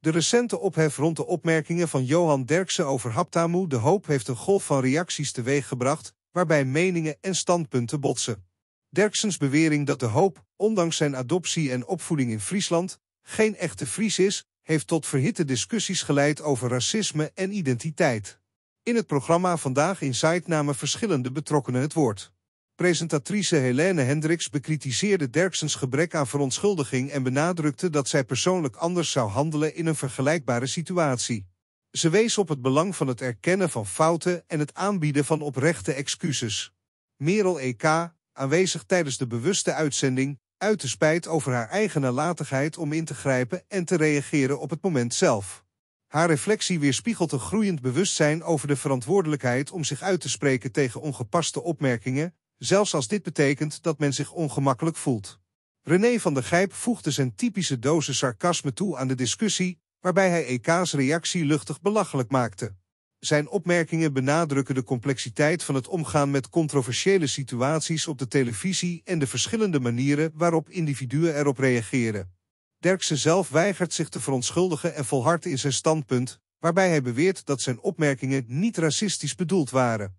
De recente ophef rond de opmerkingen van Johan Derksen over Haptamu de Hoop heeft een golf van reacties teweeggebracht, waarbij meningen en standpunten botsen. Derksens bewering dat de Hoop, ondanks zijn adoptie en opvoeding in Friesland, geen echte Fries is, heeft tot verhitte discussies geleid over racisme en identiteit. In het programma Vandaag in namen verschillende betrokkenen het woord. Presentatrice Helene Hendricks bekritiseerde Derksens gebrek aan verontschuldiging en benadrukte dat zij persoonlijk anders zou handelen in een vergelijkbare situatie. Ze wees op het belang van het erkennen van fouten en het aanbieden van oprechte excuses. Merel E.K., aanwezig tijdens de bewuste uitzending, uitte spijt over haar eigen nalatigheid om in te grijpen en te reageren op het moment zelf. Haar reflectie weerspiegelt een groeiend bewustzijn over de verantwoordelijkheid om zich uit te spreken tegen ongepaste opmerkingen zelfs als dit betekent dat men zich ongemakkelijk voelt. René van der Gijp voegde zijn typische dosis sarcasme toe aan de discussie, waarbij hij EK's reactie luchtig belachelijk maakte. Zijn opmerkingen benadrukken de complexiteit van het omgaan met controversiële situaties op de televisie en de verschillende manieren waarop individuen erop reageren. Derksen zelf weigert zich te verontschuldigen en volhardt in zijn standpunt, waarbij hij beweert dat zijn opmerkingen niet racistisch bedoeld waren.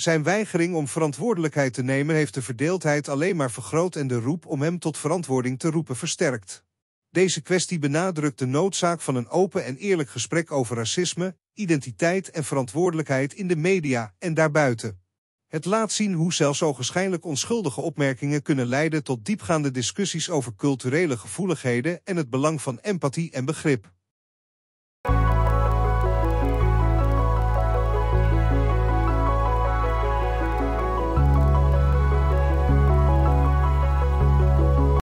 Zijn weigering om verantwoordelijkheid te nemen heeft de verdeeldheid alleen maar vergroot en de roep om hem tot verantwoording te roepen versterkt. Deze kwestie benadrukt de noodzaak van een open en eerlijk gesprek over racisme, identiteit en verantwoordelijkheid in de media en daarbuiten. Het laat zien hoe zelfs ogenschijnlijk onschuldige opmerkingen kunnen leiden tot diepgaande discussies over culturele gevoeligheden en het belang van empathie en begrip.